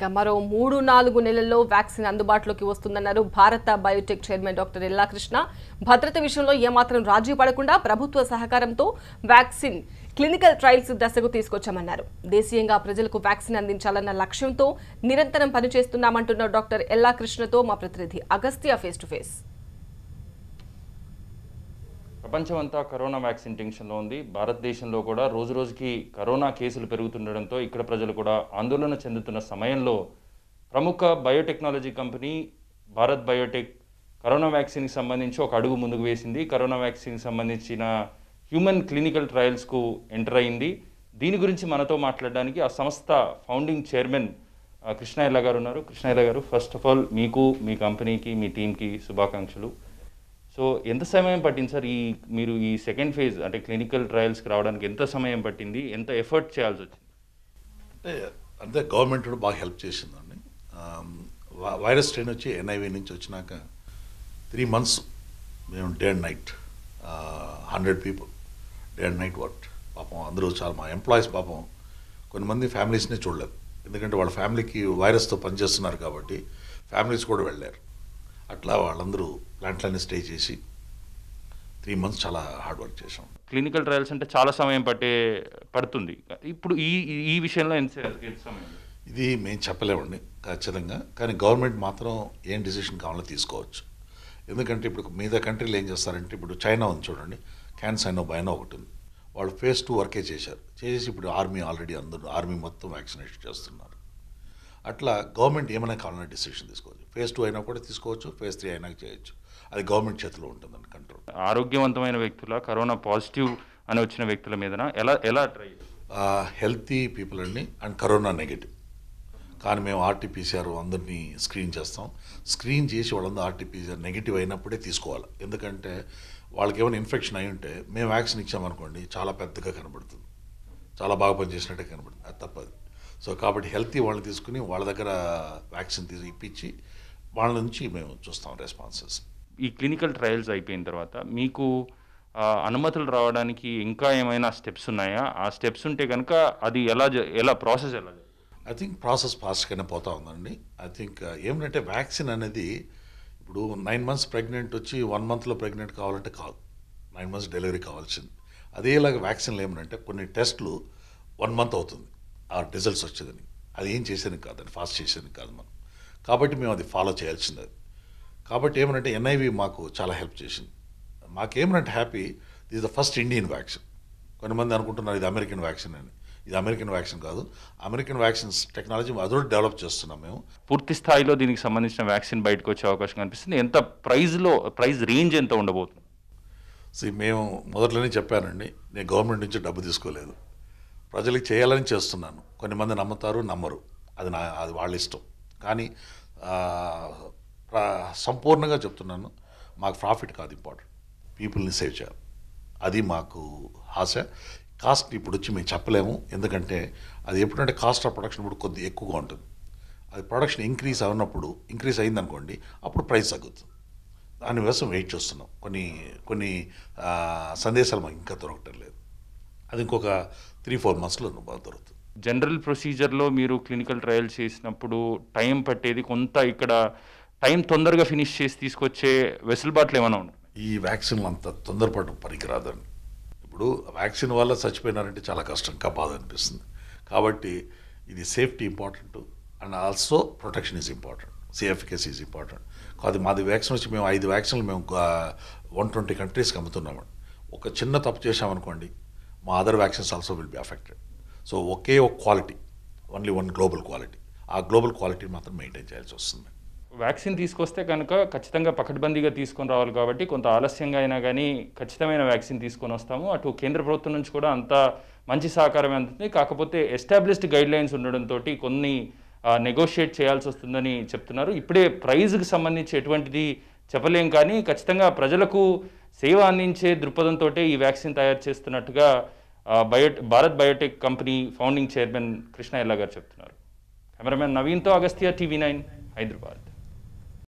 ఇక మరో మూడు నాలుగు నెలల్లో వ్యాక్సిన్ అందుబాటులోకి వస్తుందన్నారు భారత బయోటెక్ చైర్మన్ డాక్టర్ ఎల్లాకృష్ణ భద్రత విషయంలో ఏమాత్రం రాజీ పడకుండా ప్రభుత్వ సహకారంతో వ్యాక్సిన్ క్లినికల్ ట్రయల్స్ దశకు తీసుకొచ్చామన్నారు దేశీయంగా ప్రజలకు వ్యాక్సిన్ అందించాలన్న లక్ష్యంతో నిరంతరం పనిచేస్తున్నామంటున్న డాక్టర్ ఎల్లాకృష్ణతో మా ప్రతినిధి అగస్త్య ఫేస్ టు ఫేస్ ప్రపంచమంతా కరోనా వ్యాక్సిన్ టెన్షన్లో ఉంది భారతదేశంలో కూడా రోజు రోజుకి కరోనా కేసులు పెరుగుతుండడంతో ఇక్కడ ప్రజలు కూడా ఆందోళన చెందుతున్న సమయంలో ప్రముఖ biotechnology company Bharat Biotech corona వ్యాక్సిన్కి సంబంధించి ఒక అడుగు ముందుకు వేసింది కరోనా వ్యాక్సిన్కి సంబంధించిన హ్యూమన్ క్లినికల్ ట్రయల్స్కు ఎంటర్ అయింది దీని గురించి మనతో మాట్లాడడానికి ఆ సంస్థ ఫౌండింగ్ చైర్మన్ కృష్ణయ్య గారు ఉన్నారు కృష్ణయ్య గారు ఫస్ట్ ఆఫ్ ఆల్ మీకు మీ కంపెనీకి మీ టీంకి శుభాకాంక్షలు సో ఎంత సమయం పట్టింది సార్ ఈ మీరు ఈ సెకండ్ ఫేజ్ అంటే క్లినికల్ ట్రయల్స్కి రావడానికి ఎంత సమయం పట్టింది ఎంత ఎఫర్ట్ చేయాల్సి వచ్చింది అంటే అంటే గవర్నమెంట్ కూడా బాగా హెల్ప్ చేసిందండి వైరస్ స్ట్రెయిన్ వచ్చి ఎన్ఐవి నుంచి వచ్చినాక త్రీ మంత్స్ మేము day and night hundred people day and night work పాపం అందరూ చాలా మా ఎంప్లాయీస్ పాపం కొంతమంది ఫ్యామిలీస్నే చూడలేదు ఎందుకంటే వాళ్ళ ఫ్యామిలీకి వైరస్తో పనిచేస్తున్నారు కాబట్టి ఫ్యామిలీస్ కూడా వెళ్ళారు అట్లా వాళ్ళందరూ ప్లాంట్లన్నీ స్టే చేసి త్రీ మంత్స్ చాలా హార్డ్ వర్క్ చేసాం క్లినికల్ ట్రయల్స్ అంటే చాలా సమయం పట్టే పడుతుంది ఇప్పుడు ఈ ఈ విషయంలో ఎంత సమయం ఇది మేము చెప్పలేమండి ఖచ్చితంగా కానీ గవర్నమెంట్ మాత్రం ఏం డిసిషన్ కావాలో తీసుకోవచ్చు ఎందుకంటే ఇప్పుడు మీద కంట్రీలు ఏం చేస్తారంటే ఇప్పుడు చైనా ఉంది చూడండి క్యాన్సర్ అయినో బైనా ఒకటి ఉంది వాళ్ళు ఫేస్ టూ వర్కే చేశారు చేసి ఇప్పుడు ఆర్మీ ఆల్రెడీ అందరూ ఆర్మీ మొత్తం వ్యాక్సినేషన్ చేస్తున్నారు అట్లా గవర్నమెంట్ ఏమైనా కావాలన్నా డిసిషన్ తీసుకోవచ్చు ఫేజ్ టూ అయినా కూడా తీసుకోవచ్చు ఫేజ్ త్రీ అయినా చేయొచ్చు అది గవర్నమెంట్ చేతిలో ఉంటుందని కంట్రోల్ ఆరోగ్యవంతమైన వ్యక్తుల కరోనా పాజిటివ్ అని వచ్చిన వ్యక్తుల మీదన ఎలా ఎలా ట్రై హెల్తీ పీపుల్ అండి అండ్ కరోనా నెగిటివ్ కానీ మేము ఆర్టీపీసీఆర్ అందరినీ స్క్రీన్ చేస్తాం స్క్రీన్ చేసి వాళ్ళందరూ ఆర్టీపీసీఆర్ నెగిటివ్ అయినప్పుడే తీసుకోవాలి ఎందుకంటే వాళ్ళకి ఏమైనా ఇన్ఫెక్షన్ అయి ఉంటే మేము వ్యాక్సిన్ ఇచ్చామనుకోండి చాలా పెద్దగా కనబడుతుంది చాలా బాగా పనిచేసినట్టే కనబడుతుంది అది తప్పదు సో కాబట్టి హెల్తీ వాళ్ళని తీసుకుని వాళ్ళ దగ్గర వ్యాక్సిన్ తీసి ఇప్పించి వాళ్ళ నుంచి మేము చూస్తాం రెస్పాన్సెస్ ఈ క్లినికల్ ట్రయల్స్ అయిపోయిన తర్వాత మీకు అనుమతులు రావడానికి ఇంకా ఏమైనా స్టెప్స్ ఉన్నాయా ఆ స్టెప్స్ ఉంటే కనుక అది ఎలా ఎలా ప్రాసెస్ ఎలా ఐ థింక్ ప్రాసెస్ ఫాస్ట్గానే పోతా ఉందండి ఐ థింక్ ఏమిటంటే వ్యాక్సిన్ అనేది ఇప్పుడు నైన్ మంత్స్ ప్రెగ్నెంట్ వచ్చి వన్ మంత్లో ప్రెగ్నెంట్ కావాలంటే కాదు నైన్ మంత్స్ డెలివరీ కావాల్సింది అదేలాగా వ్యాక్సిన్లు ఏమిటంటే కొన్ని టెస్ట్లు వన్ మంత్ అవుతుంది ఆ రిజల్ట్స్ వచ్చేదని అది ఏం చేసేది కాదని ఫాస్ట్ చేసేది కాదు మనం కాబట్టి మేము అది ఫాలో చేయాల్సింది అది కాబట్టి ఏమనంటే ఎన్ఐవి మాకు చాలా హెల్ప్ చేసింది మాకేమనంటే హ్యాపీ ఇది ద ఫస్ట్ ఇండియన్ వ్యాక్సిన్ కొంతమంది అనుకుంటున్నారు ఇది అమెరికన్ వ్యాక్సిన్ అని ఇది అమెరికన్ వ్యాక్సిన్ కాదు అమెరికన్ వ్యాక్సిన్స్ టెక్నాలజీ అదొకటి డెవలప్ చేస్తున్నాం మేము పూర్తి స్థాయిలో దీనికి సంబంధించిన వ్యాక్సిన్ బయటకు వచ్చే అవకాశం కనిపిస్తుంది ఎంత ప్రైజ్లో ప్రైజ్ రేంజ్ ఎంత ఉండబోతుంది మేము మొదట్లోనే చెప్పానండి నేను గవర్నమెంట్ నుంచి డబ్బు తీసుకోలేదు ప్రజలకు చేయాలని చేస్తున్నాను కొంతమంది నమ్ముతారు నమ్మరు అది నా అది వాళ్ళ ఇష్టం కానీ సంపూర్ణంగా చెప్తున్నాను మాకు ప్రాఫిట్ కాదు ఇంపార్టెంట్ పీపుల్ని సేవ్ చేయాలి అది మాకు ఆశ కాస్ట్ ఇప్పుడు వచ్చి మేము చెప్పలేము ఎందుకంటే అది ఎప్పుడంటే కాస్ట్ ఆఫ్ ప్రొడక్షన్ ఇప్పుడు కొద్ది ఎక్కువగా ఉంటుంది అది ప్రొడక్షన్ ఇంక్రీజ్ అవునప్పుడు ఇంక్రీజ్ అయిందనుకోండి అప్పుడు ప్రైస్ తగ్గుతుంది దానికోసం వెయిట్ చేస్తున్నాం కొన్ని కొన్ని సందేశాలు మాకు ఇంకా దొరకటం లేదు అది ఇంకొక త్రీ ఫోర్ మంత్స్లో బాగా దొరుకుతుంది జనరల్ ప్రొసీజర్లో మీరు క్లినికల్ ట్రయల్ చేసినప్పుడు టైం పట్టేది కొంత ఇక్కడ టైం తొందరగా ఫినిష్ చేసి తీసుకొచ్చే వెసులుబాట్లు ఏమైనా ఉన్నాయి ఈ వ్యాక్సిన్లు అంత తొందరపడడం పనికిరాదండి ఇప్పుడు వ్యాక్సిన్ వల్ల చచ్చిపోయినారంటే చాలా కష్టం బాధ అనిపిస్తుంది కాబట్టి ఇది safety important and also protection is important efficacy is important కాదు మాది వ్యాక్సిన్ వచ్చి మేము ఐదు వ్యాక్సిన్లు మేము వన్ ట్వంటీ కంట్రీస్కి అమ్ముతున్నామండి ఒక చిన్న తప్పు చేసామనుకోండి మా other vaccines also will be affected so ఒకే ఒక quality only one global quality ఆ గ్లోబల్ క్వాలిటీ మాత్రం మెయింటైన్ చేయాల్సి వస్తుంది వ్యాక్సిన్ తీసుకొస్తే కనుక ఖచ్చితంగా పకడ్బందీగా తీసుకొని రావాలి కాబట్టి కొంత ఆలస్యంగా అయినా కానీ ఖచ్చితమైన వ్యాక్సిన్ తీసుకొని వస్తాము అటు కేంద్ర ప్రభుత్వం నుంచి కూడా అంత మంచి సహకారం అందుతుంది కాకపోతే ఎస్టాబ్లిష్డ్ గైడ్ లైన్స్ ఉండడంతో కొన్ని నెగోషియేట్ చేయాల్సి వస్తుందని చెప్తున్నారు ఇప్పుడే ప్రైజ్కి సంబంధించి ఎటువంటిది చెప్పలేం కానీ ఖచ్చితంగా ప్రజలకు సేవ అందించే దృక్పథంతో ఈ వ్యాక్సిన్ తయారు చేస్తున్నట్టుగా bio Bharat Biotech company founding chairman Krishna Ella garu చెప్తున్నారు కెమెరామెన్ నవీన్తో అగస్త్య టీవీ నైన్ హైదరాబాద్